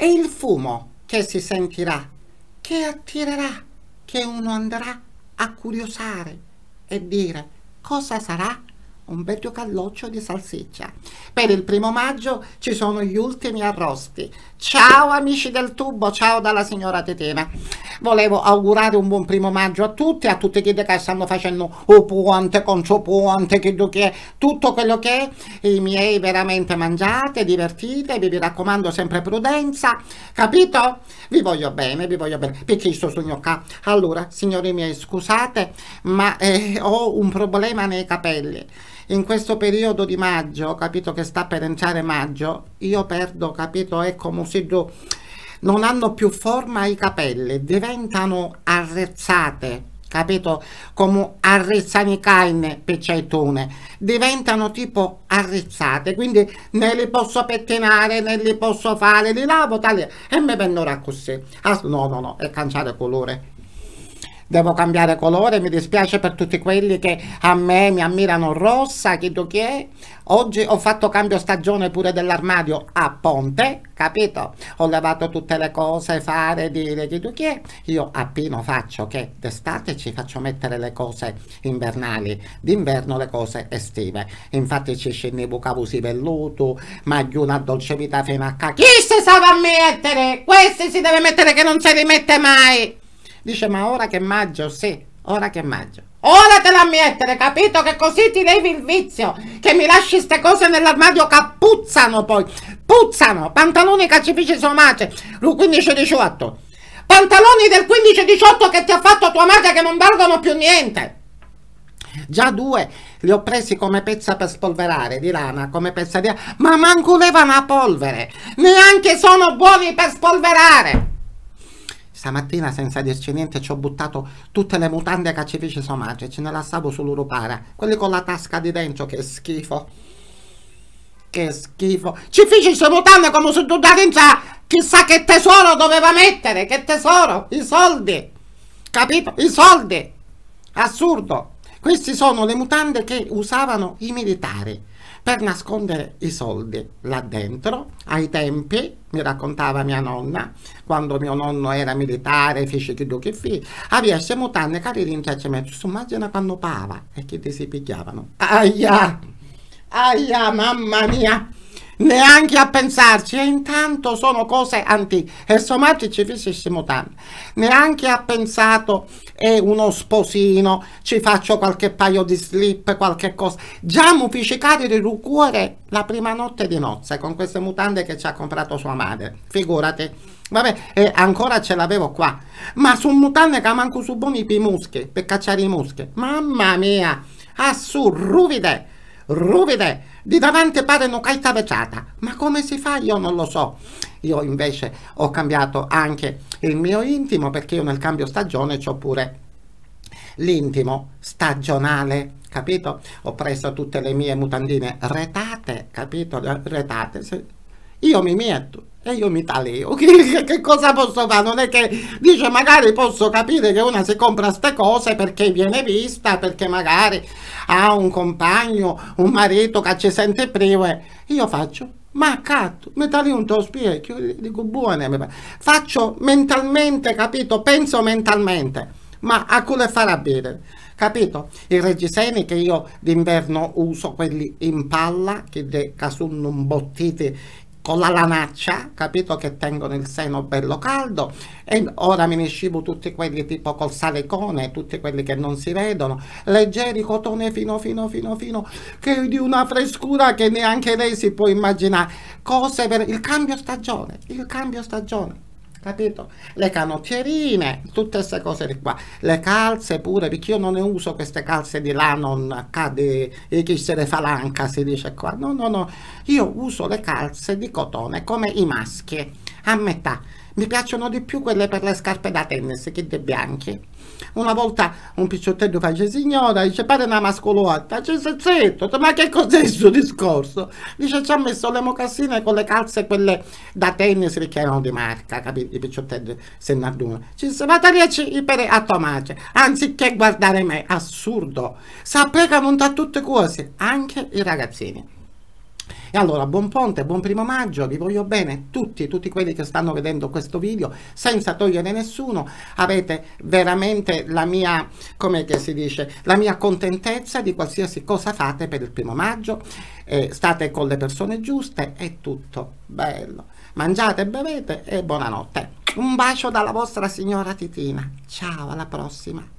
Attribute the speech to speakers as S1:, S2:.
S1: È il fumo che si sentirà, che attirerà, che uno andrà a curiosare e dire cosa sarà un vecchio giocalloccio di salsiccia. Per il primo maggio ci sono gli ultimi arrosti. Ciao amici del tubo, ciao dalla signora Tetena. Volevo augurare un buon primo maggio a tutti, a tutti quelli che stanno facendo o puante, concio puante, che tutto quello che è. I miei veramente mangiate, divertitevi, vi raccomando sempre prudenza, capito? Vi voglio bene, vi voglio bene. Perché sto su gnocca? Allora, signori miei, scusate, ma eh, ho un problema nei capelli in questo periodo di maggio, capito che sta per entrare maggio, io perdo, capito, è come se tu non hanno più forma i capelli, diventano arrezzate, capito? Come arrezzani carne peccettone, diventano tipo arrezzate, quindi ne li posso pettinare, ne li posso fare, li lavo, tali, e mi vengono così. Ah, no, no, no, è cancellare colore, devo cambiare colore, mi dispiace per tutti quelli che a me mi ammirano rossa, chi tu chi è. Oggi ho fatto cambio stagione pure dell'armadio a ponte, capito? Ho levato tutte le cose, fare, dire, chi tu chi è. Io a Pino faccio che d'estate ci faccio mettere le cose invernali, d'inverno le cose estive. Infatti ci scendi bucavusi velluto, magliuna a dolce vita fino a cacchio. Chi si sa va a mettere? Questi si deve mettere che non si rimette mai! Dice ma ora che è maggio, sì, ora che è maggio. Ora te la mettere, capito? Che così ti levi il vizio. Che mi lasci queste cose nell'armadio che puzzano poi. Puzzano. Pantaloni calcifici somace. Lu 15-18. Pantaloni del 15-18 che ti ha fatto tua madre che non valgono più niente. Già due li ho presi come pezza per spolverare di lana, come pezza di... Ma manco levano a polvere. Neanche sono buoni per spolverare. Stamattina senza dirci niente ci ho buttato tutte le mutande che ci fece sommaggio e ce ne lassavo sull'urupara. Quelli con la tasca di dentro, che schifo. Che schifo. Ci fece queste mutande come su tutta da dentro chissà che tesoro doveva mettere. Che tesoro. I soldi. Capito? I soldi. Assurdo. Queste sono le mutande che usavano i militari per nascondere i soldi là dentro. Ai tempi, mi raccontava mia nonna, quando mio nonno era militare, fece chi che fi, aveva queste mutande in rinchiacciavano. Immagina quando pava e che ti si picchiavano. Aia! Aia, mamma mia! neanche a pensarci, e intanto sono cose antiche, e somatici fisici mutanti, neanche ha pensato è eh, uno sposino, ci faccio qualche paio di slip, qualche cosa, già muficicati il cuore la prima notte di nozze, con queste mutande che ci ha comprato sua madre, figurati. Vabbè, e eh, ancora ce l'avevo qua. Ma su mutande che manco su buoni i muschi, per cacciare i muschi. Mamma mia, assurdo, ruvide, Ruvide, di davanti pare non caita veciata. Ma come si fa? Io non lo so. Io invece ho cambiato anche il mio intimo perché io nel cambio stagione ho pure l'intimo stagionale capito? Ho preso tutte le mie mutandine retate, capito? Retate. Io mi metto, e io mi taleo, che, che cosa posso fare? Non è che dice magari posso capire che una si compra queste cose perché viene vista, perché magari ha un compagno, un marito che ci sente privo. E io faccio, ma cazzo, mi taleo un tuo specchio, dico buone, faccio mentalmente, capito? Penso mentalmente, ma a quello farà bene capito? I reggiseni che io d'inverno uso, quelli in palla, che caso non bottiti con la lanaccia, capito che tengono il seno bello caldo e ora me ne scivo tutti quelli tipo col salecone, tutti quelli che non si vedono, leggeri, cotone fino fino fino fino, che di una frescura che neanche lei si può immaginare, cose per il cambio stagione, il cambio stagione capito? Le canottierine, tutte queste cose di qua, le calze pure, perché io non ne uso queste calze di lanon, cade, e chi se le falanca si dice qua, no, no, no, io uso le calze di cotone come i maschi, a metà, mi piacciono di più quelle per le scarpe da tennis che dei bianchi. Una volta un picciottello dice, signora, dice padre una mascolotta, c'è zitto, ma che cos'è il suo discorso? Dice ci ha messo le mocassine con le calze quelle da tennis che erano di marca, capito? I picciottelli se ne adunano. Ci dice ma riesci per a tomace, anziché guardare me, assurdo. Sapere che monta tutte cose, anche i ragazzini. E allora buon ponte, buon primo maggio, vi voglio bene tutti, tutti quelli che stanno vedendo questo video, senza togliere nessuno, avete veramente la mia, come si dice, la mia contentezza di qualsiasi cosa fate per il primo maggio, eh, state con le persone giuste, è tutto bello. Mangiate, bevete e buonanotte. Un bacio dalla vostra signora Titina. Ciao, alla prossima.